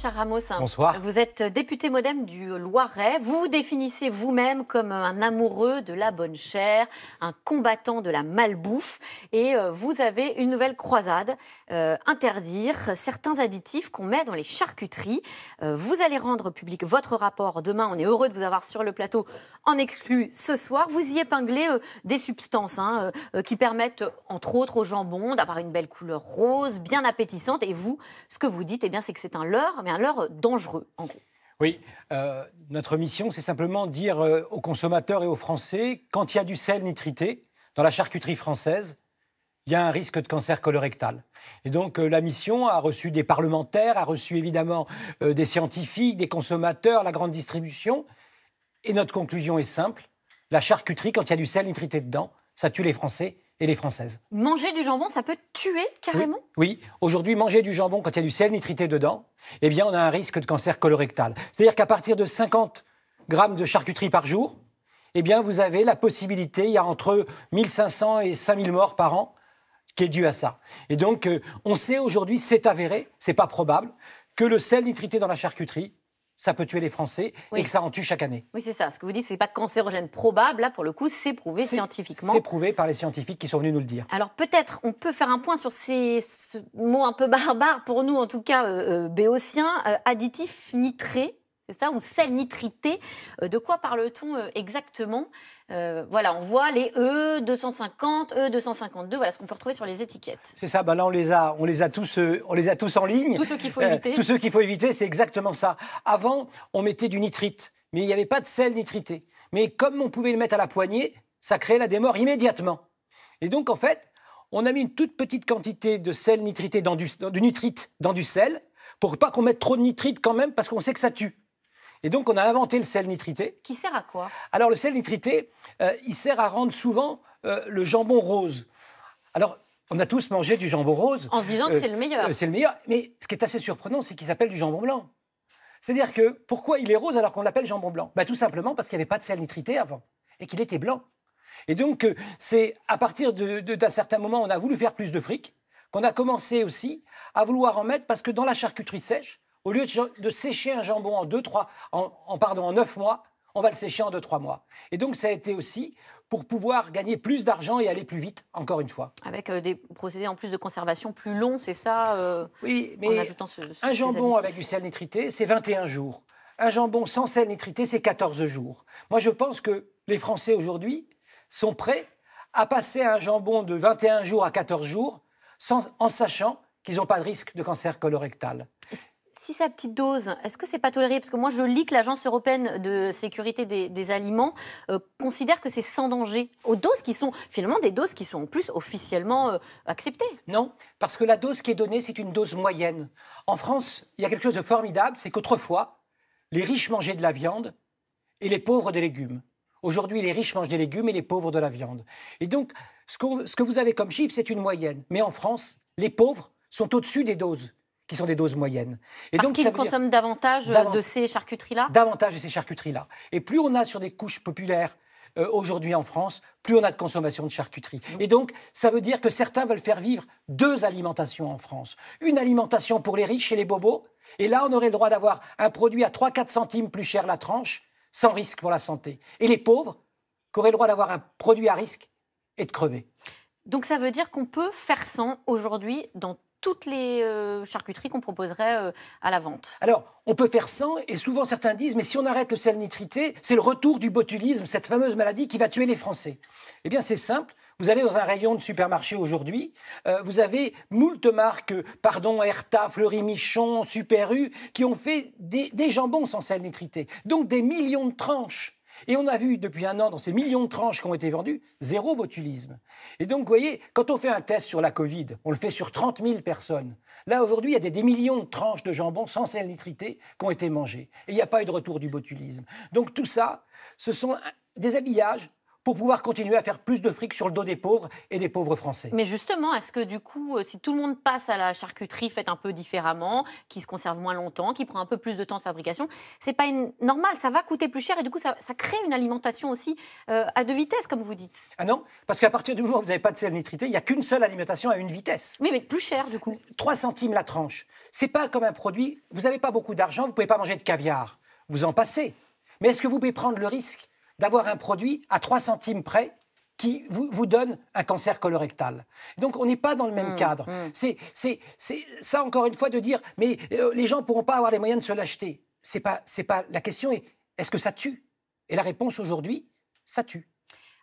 Richard Ramos. Bonsoir. Vous êtes député modem du Loiret. Vous vous définissez vous-même comme un amoureux de la bonne chair, un combattant de la malbouffe. Et euh, vous avez une nouvelle croisade, euh, interdire certains additifs qu'on met dans les charcuteries. Euh, vous allez rendre public votre rapport demain. On est heureux de vous avoir sur le plateau en exclu ce soir. Vous y épinglez euh, des substances hein, euh, euh, qui permettent, entre autres, au jambon d'avoir une belle couleur rose, bien appétissante. Et vous, ce que vous dites, eh bien, c'est que c'est un leurre, mais un leurre dangereux, en gros. Oui, notre mission, c'est simplement dire aux consommateurs et aux Français, quand il y a du sel nitrité dans la charcuterie française, il y a un risque de cancer colorectal. Et donc la mission a reçu des parlementaires, a reçu évidemment des scientifiques, des consommateurs, la grande distribution. Et notre conclusion est simple. La charcuterie, quand il y a du sel nitrité dedans, ça tue les Français et les Françaises. Manger du jambon, ça peut tuer carrément Oui. Aujourd'hui, manger du jambon quand il y a du sel nitrité dedans, eh bien, on a un risque de cancer colorectal. C'est-à-dire qu'à partir de 50 grammes de charcuterie par jour, eh bien, vous avez la possibilité, il y a entre 1500 et 5000 morts par an qui est dû à ça. Et donc, euh, on sait aujourd'hui, c'est avéré, c'est pas probable, que le sel nitrité dans la charcuterie ça peut tuer les Français et que ça en tue chaque année. Oui, c'est ça. Ce que vous dites, c'est pas cancérogène probable. Là, pour le coup, c'est prouvé scientifiquement. C'est prouvé par les scientifiques qui sont venus nous le dire. Alors peut-être on peut faire un point sur ces mots un peu barbares pour nous, en tout cas euh, euh béotiens, additif euh, additifs c'est ça Ou sel nitrité euh, De quoi parle-t-on euh, exactement euh, Voilà, on voit les E250, E252, voilà ce qu'on peut retrouver sur les étiquettes. C'est ça, ben là on les a, on les a, tous, on les a tous en ligne. Tous ceux qu'il faut éviter. tous ceux qu'il faut éviter, c'est exactement ça. Avant, on mettait du nitrite, mais il n'y avait pas de sel nitrité. Mais comme on pouvait le mettre à la poignée, ça créait la démort immédiatement. Et donc en fait, on a mis une toute petite quantité de sel nitrité dans du, du nitrite dans du sel pour pas qu'on mette trop de nitrite quand même parce qu'on sait que ça tue. Et donc, on a inventé le sel nitrité. Qui sert à quoi Alors, le sel nitrité, euh, il sert à rendre souvent euh, le jambon rose. Alors, on a tous mangé du jambon rose. En se disant que euh, c'est le meilleur. c'est le meilleur. Mais ce qui est assez surprenant, c'est qu'il s'appelle du jambon blanc. C'est-à-dire que pourquoi il est rose alors qu'on l'appelle jambon blanc bah, Tout simplement parce qu'il n'y avait pas de sel nitrité avant et qu'il était blanc. Et donc, c'est à partir d'un certain moment, on a voulu faire plus de fric, qu'on a commencé aussi à vouloir en mettre parce que dans la charcuterie sèche, au lieu de, sécher un jambon en, deux, trois, en, pardon, en 9 mois, on va le sécher en 2-3 mois. Et donc ça a été aussi pour pouvoir gagner plus d'argent et aller plus vite, encore une fois. Avec euh, des procédés en plus de conservation plus longs, c'est ça euh, Oui, mais un jambon avec du sel nitrité, c'est 21 jours. Un jambon sans sel nitrité, c'est 14 jours. Moi, je pense que les Français aujourd'hui sont prêts à passer à un jambon de 21 jours à 14 jours en sachant qu'ils n'ont pas de risque de cancer colorectal si c'est à petite dose, est-ce que c'est pas toléré Parce que moi, je lis que l'Agence européenne de sécurité des, aliments euh, considère que c'est sans danger aux doses qui sont finalement des doses qui sont en plus officiellement euh, acceptées. Non, parce que la dose qui est donnée, c'est une dose moyenne. En France, il y a quelque chose de formidable, c'est qu'autrefois, les riches mangeaient de la viande et les pauvres des légumes. Aujourd'hui, les riches mangent des légumes et les pauvres de la viande. Et donc, ce que vous avez comme chiffre, c'est une moyenne. Mais en France, les pauvres sont au-dessus des doses qui sont des doses moyennes. Et Parce qu'ils consomment davantage, euh, de ces charcuteries-là Davantage de ces charcuteries-là. Et plus on a sur des couches populaires euh, aujourd'hui en France, plus on a de consommation de charcuterie. Et donc, ça veut dire que certains veulent faire vivre deux alimentations en France. Une alimentation pour les riches et les bobos. Et là, on aurait le droit d'avoir un produit à 3-4 centimes plus cher la tranche, sans risque pour la santé. Et les pauvres, qui auraient le droit d'avoir un produit à risque et de crever. Donc ça veut dire qu'on peut faire sans aujourd'hui dans toutes les euh, charcuteries qu'on proposerait euh, à la vente. Alors, on peut faire sans, et souvent certains disent, mais si on arrête le sel nitrité, c'est le retour du botulisme, cette fameuse maladie qui va tuer les Français. Eh bien, c'est simple. Vous allez dans un rayon de supermarché aujourd'hui, euh, vous avez moult marques, pardon, Herta, Fleury Michon, Superu, qui ont fait des jambons sans sel nitrité, donc des millions de tranches et on a vu depuis un an, dans ces millions de tranches qui ont été vendues, zéro botulisme. Et donc, vous voyez, quand on fait un test sur la Covid, on le fait sur 30 000 personnes. Là, aujourd'hui, il y a des, millions de tranches de jambon sans sel nitrité qui ont été mangées. Et il n'y a pas eu de retour du botulisme. Donc, tout ça, ce sont des habillages pour pouvoir continuer à faire plus de fric sur le dos des pauvres et des pauvres Français. Mais justement, est-ce que du coup, euh, si tout le monde passe à la charcuterie faite un peu différemment, qui se conserve moins longtemps, qui prend un peu plus de temps de fabrication, c'est pas une... normal, ça va coûter plus cher et du coup, ça, crée une alimentation aussi euh, à deux vitesses, comme vous dites. Ah non, parce qu'à partir du moment où vous n'avez pas de sel nitrité, il n'y a qu'une seule alimentation à une vitesse. Oui, mais plus cher du coup. 3 centimes la tranche. C'est pas comme un produit, vous n'avez pas beaucoup d'argent, vous pouvez pas manger de caviar. Vous en passez. Mais est-ce que vous pouvez prendre le risque d'avoir un produit à 3 centimes près qui vous, donne un cancer colorectal. Donc on n'est pas dans le même mmh, cadre. Mmh. C'est, ça encore une fois de dire, mais euh, les gens ne pourront pas avoir les moyens de se l'acheter. C'est pas, pas. La question est, est-ce que ça tue Et la réponse aujourd'hui, ça tue.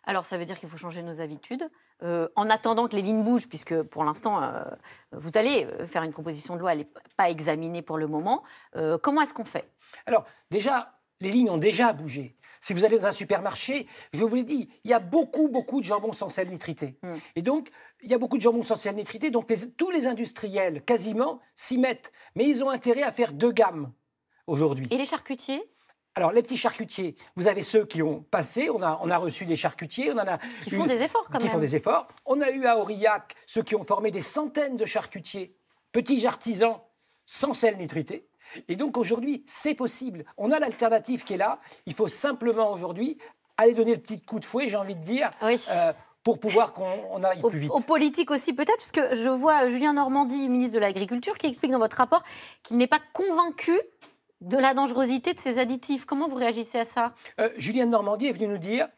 Alors ça veut dire qu'il faut changer nos habitudes. Euh, en attendant que les lignes bougent, puisque pour l'instant, euh, vous allez faire une composition de loi, elle n'est pas examinée pour le moment, comment est-ce qu'on fait Alors déjà, les lignes ont déjà bougé. Si vous allez dans un supermarché, je vous l'ai dit, il y a beaucoup, beaucoup de jambon sans sel nitrité. Hmm. Et donc, il y a beaucoup de jambon sans sel nitrité, donc tous les industriels, quasiment, s'y mettent. Mais ils ont intérêt à faire deux gammes aujourd'hui. Et les charcutiers alors, les petits charcutiers, vous avez ceux qui ont passé, on a, on a reçu des charcutiers, on en a. Qui font des efforts, quand même. Qui font des efforts. On a eu à Aurillac ceux qui ont formé des centaines de charcutiers, petits artisans sans sel nitrité. Et donc aujourd'hui, c'est possible. On a l'alternative qui est là. Il faut simplement aujourd'hui aller donner le petit coup de fouet, j'ai envie de dire. Euh, pour pouvoir qu'on aille plus vite. Aux, politiques aussi peut-être, parce que je vois Julien Normandie, ministre de l'Agriculture, qui explique dans votre rapport qu'il n'est pas convaincu de la dangerosité de ces additifs. Comment vous réagissez à ça euh, Julien Normandie est venu nous dire,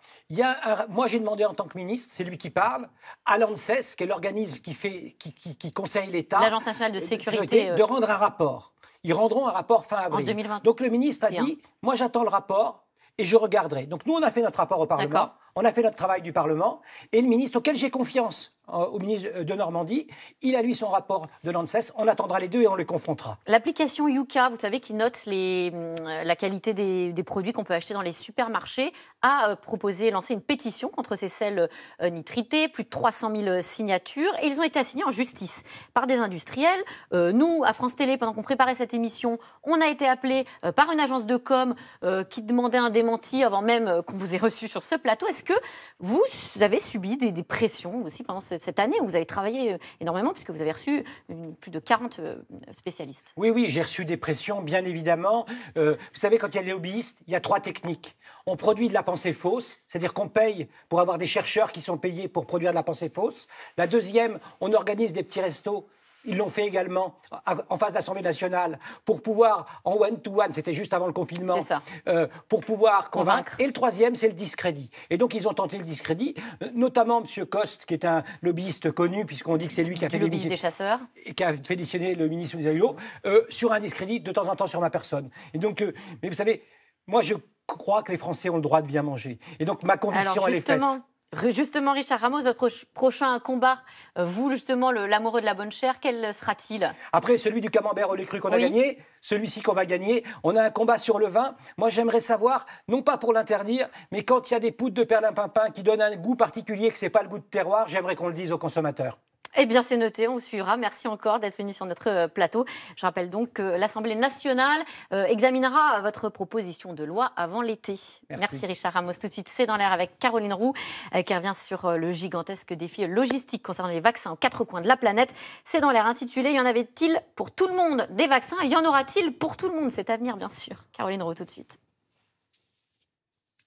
moi j'ai demandé en tant que ministre, c'est lui qui parle, à l'ANSES, qui est l'organisme qui, conseille l'État, l'Agence nationale de euh, sécurité, de rendre un rapport. Ils rendront un rapport fin avril. Donc le ministre a dit, moi j'attends le rapport et je regarderai. Donc nous, on a fait notre rapport au Parlement on a fait notre travail du Parlement, et le ministre auquel j'ai confiance, euh, au ministre de Normandie. Il a, lui, son rapport de l'ANSES. On attendra les deux et on les confrontera. L'application Yuka, vous savez, qui note euh, la qualité des, produits qu'on peut acheter dans les supermarchés, a euh, proposé, lancé une pétition contre ces sels nitrités, plus de 300 000 signatures, et ils ont été assignés en justice par des industriels. nous, à France Télé, pendant qu'on préparait cette émission, on a été appelés par une agence de com qui demandait un démenti avant même qu'on vous ait reçu sur ce plateau que vous avez subi des, pressions aussi pendant cette année où vous avez travaillé euh, énormément puisque vous avez reçu plus de 40 euh, spécialistes Oui, oui, j'ai reçu des pressions, bien évidemment. Euh, vous savez, quand il y a des lobbyistes, il y a trois techniques. On produit de la pensée fausse, c'est-à-dire qu'on paye pour avoir des chercheurs qui sont payés pour produire de la pensée fausse. La deuxième, on organise des petits restos ils l'ont fait également en face de l'Assemblée nationale pour pouvoir, en one-to-one, c'était juste avant le confinement, euh, pour pouvoir convaincre. Et le troisième, c'est le discrédit. Et donc, ils ont tenté le discrédit, euh, notamment M. Coste, qui est un lobbyiste connu, puisqu'on dit que c'est lui qui a, fait des chasseurs. qui a félicité le ministre des Aglots, euh, sur un discrédit de temps en temps sur ma personne. Et donc, mais vous savez, moi, je crois que les Français ont le droit de bien manger. Et donc, ma conviction, elle est faite. Justement, Richard Ramos, votre prochain combat, euh, vous justement, l'amoureux de la bonne chère, quel euh, sera-t-il Après celui du camembert au lait cru qu'on a gagné, celui-ci qu'on va gagner, on a un combat sur le vin. Moi, j'aimerais savoir, non pas pour l'interdire, mais quand il y a des poudres de perlimpinpin qui donnent un goût particulier, que ce n'est pas le goût de terroir, j'aimerais qu'on le dise aux consommateurs. Eh bien, c'est noté, on vous suivra. Merci encore d'être venu sur notre euh, plateau. Je rappelle donc que l'Assemblée nationale euh, examinera votre proposition de loi avant l'été. Merci. Richard Ramos. Tout de suite, c'est dans l'air avec Caroline Roux, euh, qui revient sur le gigantesque défi logistique concernant les vaccins aux quatre coins de la planète. C'est dans l'air intitulé Y en avait-il pour tout le monde des vaccins Y en aura-t-il pour tout le monde Cet avenir, bien sûr. Caroline Roux, tout de suite.